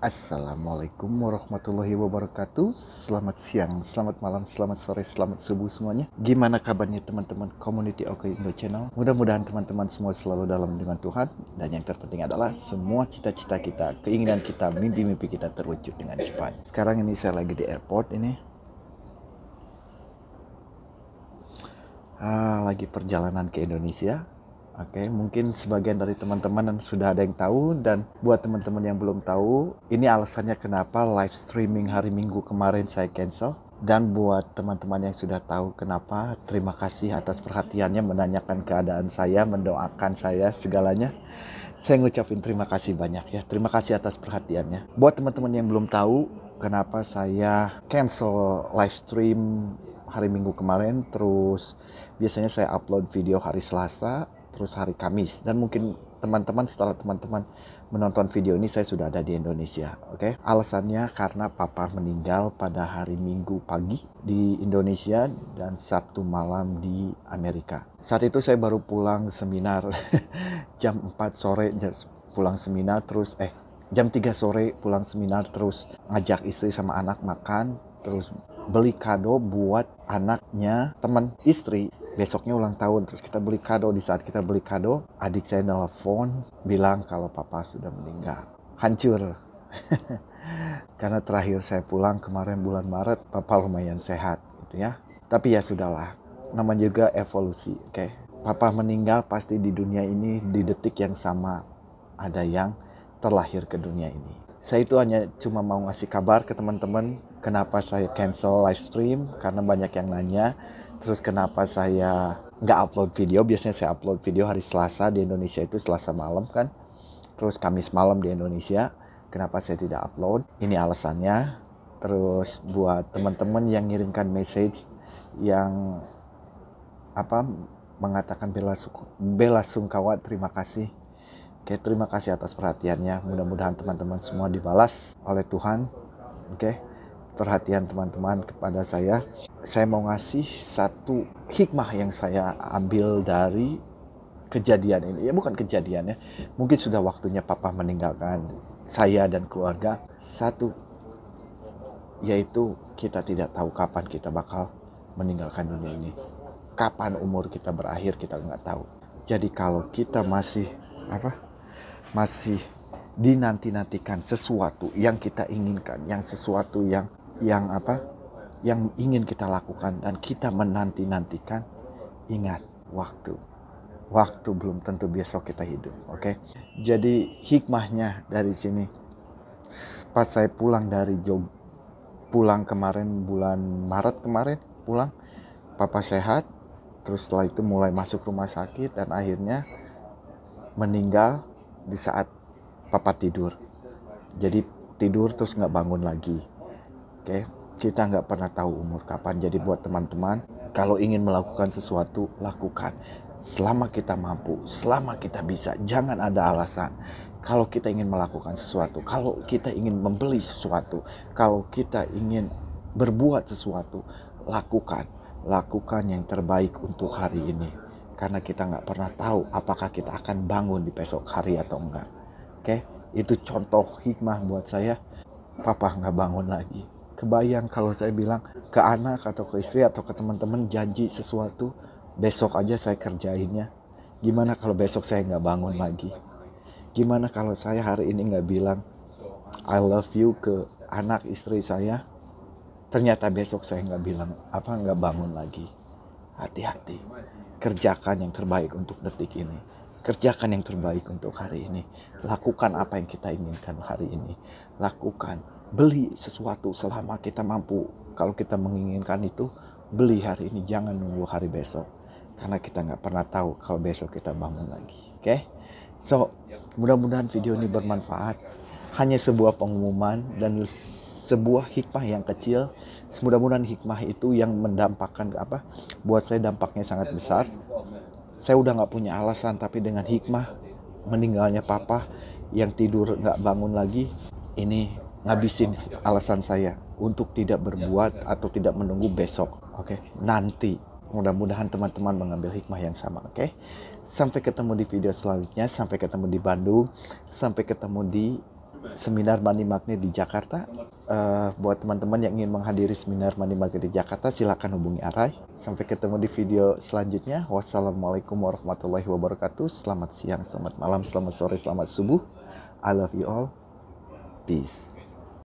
Assalamualaikum warahmatullahi wabarakatuh Selamat siang, selamat malam, selamat sore, selamat subuh semuanya Gimana kabarnya teman-teman community OK Indo Channel Mudah-mudahan teman-teman semua selalu dalam dengan Tuhan Dan yang terpenting adalah semua cita-cita kita, keinginan kita, mimpi-mimpi kita terwujud dengan cepat Sekarang ini saya lagi di airport ini ah, Lagi perjalanan ke Indonesia Oke, okay, mungkin sebagian dari teman-teman sudah ada yang tahu dan buat teman-teman yang belum tahu, ini alasannya kenapa live streaming hari Minggu kemarin saya cancel. Dan buat teman-teman yang sudah tahu kenapa, terima kasih atas perhatiannya menanyakan keadaan saya, mendoakan saya, segalanya. Saya ngucapin terima kasih banyak ya. Terima kasih atas perhatiannya. Buat teman-teman yang belum tahu kenapa saya cancel live stream hari Minggu kemarin, terus biasanya saya upload video hari Selasa, terus hari Kamis dan mungkin teman-teman setelah teman-teman menonton video ini saya sudah ada di Indonesia, oke? Okay? Alasannya karena papa meninggal pada hari Minggu pagi di Indonesia dan Sabtu malam di Amerika. Saat itu saya baru pulang seminar jam 4 sore pulang seminar terus eh jam 3 sore pulang seminar terus ngajak istri sama anak makan terus beli kado buat anaknya teman istri besoknya ulang tahun terus kita beli kado di saat kita beli kado adik saya nelfon bilang kalau papa sudah meninggal hancur karena terakhir saya pulang kemarin bulan Maret papa lumayan sehat gitu ya tapi ya sudahlah nama juga evolusi oke okay? papa meninggal pasti di dunia ini di detik yang sama ada yang terlahir ke dunia ini saya itu hanya cuma mau ngasih kabar ke teman-teman kenapa saya cancel live stream karena banyak yang nanya Terus kenapa saya nggak upload video? Biasanya saya upload video hari Selasa di Indonesia itu Selasa malam kan. Terus Kamis malam di Indonesia. Kenapa saya tidak upload? Ini alasannya. Terus buat teman-teman yang ngirimkan message yang apa mengatakan bela, suku, bela sungkawa terima kasih. Oke, terima kasih atas perhatiannya. Mudah-mudahan teman-teman semua dibalas oleh Tuhan. Oke, perhatian teman-teman kepada saya saya mau ngasih satu hikmah yang saya ambil dari kejadian ini. Ya bukan kejadian ya mungkin sudah waktunya papa meninggalkan saya dan keluarga. Satu, yaitu kita tidak tahu kapan kita bakal meninggalkan dunia ini. Kapan umur kita berakhir kita nggak tahu. Jadi kalau kita masih apa? Masih dinanti-nantikan sesuatu yang kita inginkan, yang sesuatu yang yang apa? yang ingin kita lakukan dan kita menanti-nantikan, ingat waktu. Waktu belum tentu besok kita hidup, oke? Okay? Jadi hikmahnya dari sini, pas saya pulang dari Jog, pulang kemarin bulan Maret kemarin, pulang, papa sehat, terus setelah itu mulai masuk rumah sakit dan akhirnya meninggal di saat papa tidur. Jadi tidur terus nggak bangun lagi, oke? Okay? kita nggak pernah tahu umur kapan. Jadi buat teman-teman, kalau ingin melakukan sesuatu, lakukan. Selama kita mampu, selama kita bisa, jangan ada alasan. Kalau kita ingin melakukan sesuatu, kalau kita ingin membeli sesuatu, kalau kita ingin berbuat sesuatu, lakukan. Lakukan yang terbaik untuk hari ini. Karena kita nggak pernah tahu apakah kita akan bangun di besok hari atau enggak. Oke, itu contoh hikmah buat saya. Papa nggak bangun lagi kebayang kalau saya bilang ke anak atau ke istri atau ke teman-teman janji sesuatu besok aja saya kerjainnya gimana kalau besok saya nggak bangun lagi gimana kalau saya hari ini nggak bilang I love you ke anak istri saya ternyata besok saya nggak bilang apa nggak bangun lagi hati-hati kerjakan yang terbaik untuk detik ini kerjakan yang terbaik untuk hari ini lakukan apa yang kita inginkan hari ini lakukan beli sesuatu selama kita mampu. Kalau kita menginginkan itu, beli hari ini, jangan nunggu hari besok. Karena kita nggak pernah tahu kalau besok kita bangun lagi. Oke? Okay? So, mudah-mudahan video ini bermanfaat. Hanya sebuah pengumuman dan sebuah hikmah yang kecil. Mudah-mudahan hikmah itu yang mendampakkan apa? Buat saya dampaknya sangat besar. Saya udah nggak punya alasan, tapi dengan hikmah meninggalnya papa yang tidur nggak bangun lagi, ini ngabisin oh, iya. alasan saya untuk tidak iya, berbuat iya. atau tidak menunggu besok. Oke, okay? nanti mudah-mudahan teman-teman mengambil hikmah yang sama. Oke, okay? sampai ketemu di video selanjutnya, sampai ketemu di Bandung, sampai ketemu di seminar Money Magnet di Jakarta. Uh, buat teman-teman yang ingin menghadiri seminar Money Magnet di Jakarta, silahkan hubungi Arai. Sampai ketemu di video selanjutnya. Wassalamualaikum warahmatullahi wabarakatuh. Selamat siang, selamat malam, selamat sore, selamat subuh. I love you all. Peace.